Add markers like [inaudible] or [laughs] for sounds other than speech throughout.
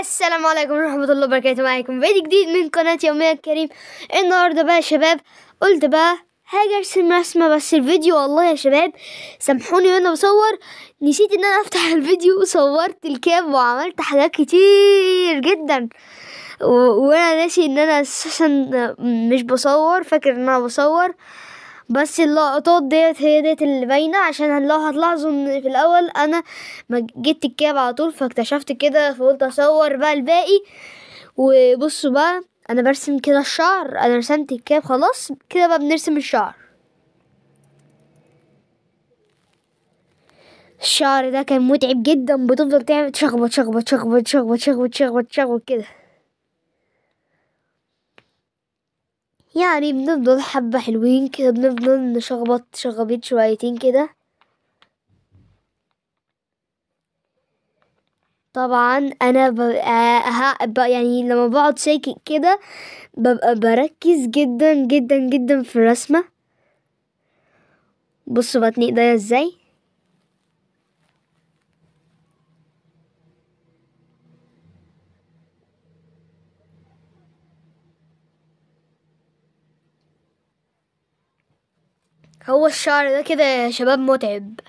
السلام عليكم ورحمة الله وبركاته معاكم فيديو جديد من قناة يومية الكريم النهاردة بقى يا شباب قلت بقى هاجي ارسم رسمة بس الفيديو والله يا شباب سامحوني وانا بصور نسيت ان انا افتح [laughs] الفيديو وصورت الكاب وعملت حاجات كتير جدا وانا ناسي ان انا اساسا مش بصور فاكر ان انا بصور بس اللقطات ديت هي ديت اللي باينه عشان لو هتلاحظوا ان في الاول انا ما جيت الكاب على طول فاكتشفت كده فقلت اصور بقى الباقي وبصوا بقى انا برسم كده الشعر انا رسمت الكاب خلاص كده بقى بنرسم الشعر الشعر ده كان متعب جدا بتفضل تعمل تشخبط تشخبط تشخبط تشخبط تشخبط تشخبط كده يعني بنفضل حبة حلوين كده بنفضل نشخبط شغبيت شويتين كده طبعا انا ببقى آه، يعني لما بقعد شاكك كده ببقى بركز جدا جدا جدا في الرسمه بصوا بتني ايديا ازاي هو الشعر ده كده يا شباب متعب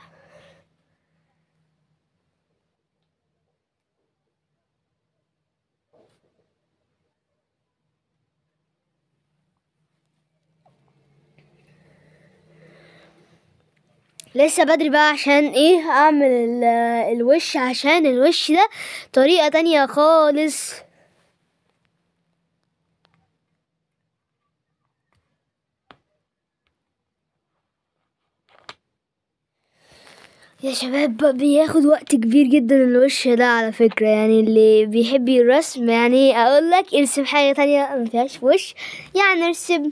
لسه بدري بقى عشان ايه اعمل الوش عشان الوش ده طريقة تانية خالص يا شباب بياخد وقت كبير جدا الوش ده على فكرة يعني اللي بيحب الرسم يعني اقول لك ارسم حاجة تانية ما فيهاش وش يعني ارسم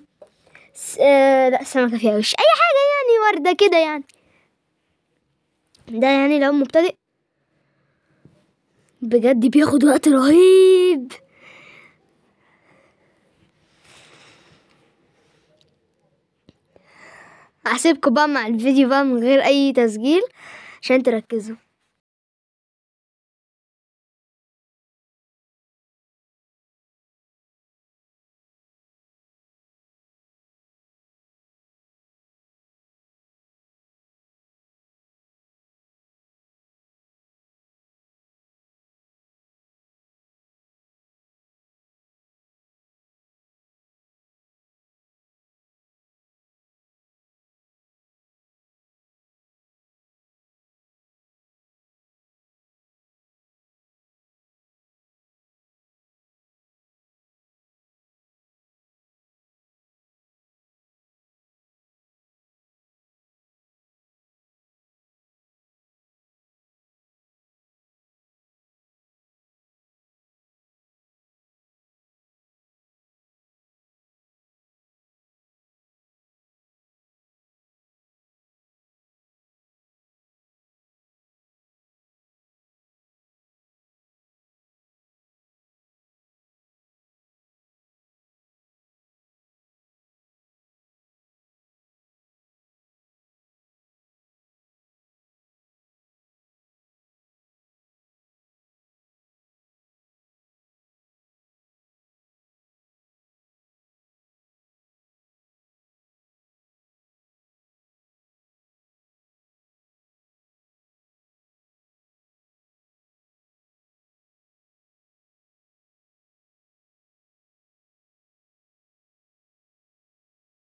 س... آه لا سمكة فيها وش اي حاجة يعني وردة كده يعني ده يعني لو مبتدئ بجد بياخد وقت رهيب هسيبكم بقى مع الفيديو بقى من غير اي تسجيل عشان تركزوا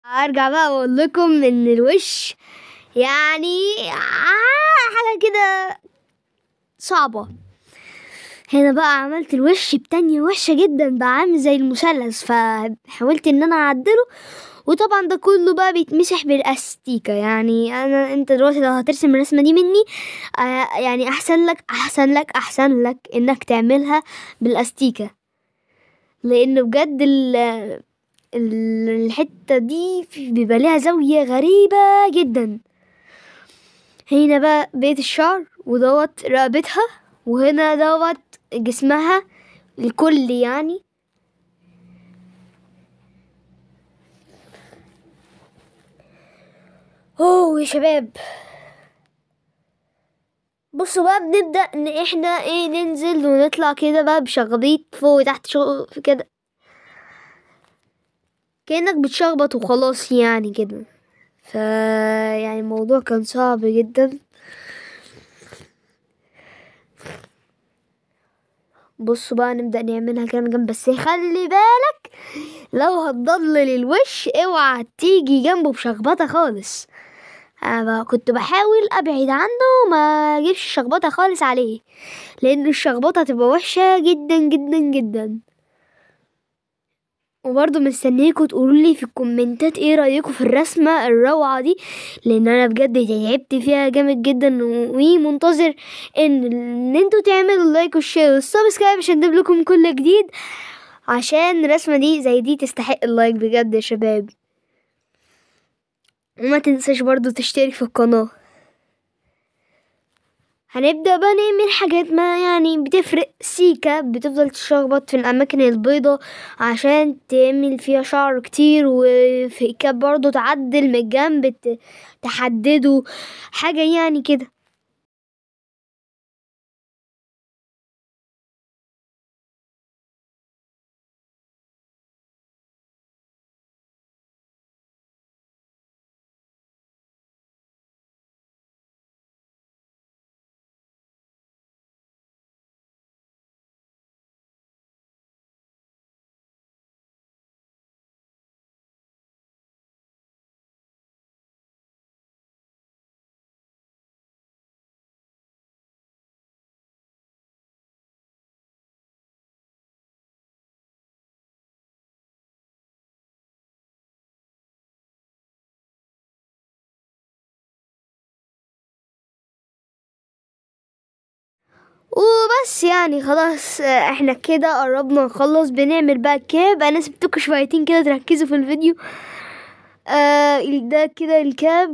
ارجع بقى اقول لكم ان الوش يعني آه، حاجه كده صعبه هنا بقى عملت الوش بتانية وحشة جدا بقى عامل زي المثلث فحاولت ان انا اعدله وطبعا ده كله بقى بيتمسح بالاستيكة يعني انا انت دلوقتي لو هترسم الرسمة دي مني آه، يعني احسن لك احسن لك احسن لك انك تعملها بالاستيكة لان بجد ال الحتة دي بيبقى ليها زاوية غريبة جدا هنا بقى بيت الشعر ودوت رقبتها وهنا دوت جسمها الكل يعني اوه يا شباب بصوا بقى بنبدأ ان احنا ايه ننزل ونطلع كده بقى بشغبيط فوق وتحت شغل كده كأنك بتشخبط وخلاص يعني كده ف يعني الموضوع كان صعب جدا بصوا بقى نبدأ نعملها كده جنب بس خلي بالك لو هتضلل الوش اوعى تيجي جنبه بشخبطة خالص أنا كنت بحاول أبعد عنه وما أجيبش شخبطة خالص عليه لأن الشخبطة هتبقى وحشة جدا جدا جدا وبرضه مستنيكوا تقولوا لي في الكومنتات ايه رايكم في الرسمه الروعه دي لان انا بجد تعبت فيها جامد جدا ومنتظر ان ان انتوا تعملوا لايك والشير والسبسكرايب عشان اجيب لكم كل جديد عشان الرسمه دي زي دي تستحق اللايك بجد يا شباب وما تنساش برضو تشترك في القناه هنبدأ بقى نعمل حاجات ما يعني بتفرق سيكة بتفضل تشخبط في الأماكن البيضة عشان تعمل فيها شعر كتير وفي كاب برضه تعدل من الجنب تحدده حاجة يعني كده وبس يعني خلاص احنا كده قربنا نخلص بنعمل بقى الكاب انا سبتكم شويتين كده تركزوا في الفيديو آه ده كده الكاب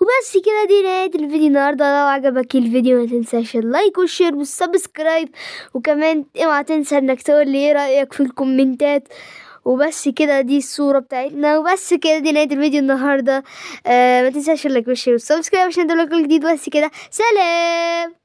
وبس كده دي نهاية الفيديو النهاردة لو عجبك الفيديو ما تنساش اللايك والشير والسبسكرايب وكمان اوعى تنسى انك تقول لي ايه رأيك في الكومنتات وبس كده دي الصورة بتاعتنا وبس كده دي نهاية الفيديو النهاردة آه ما تنساش اللايك والشير والسبسكرايب عشان تدولك كل جديد بس كده سلام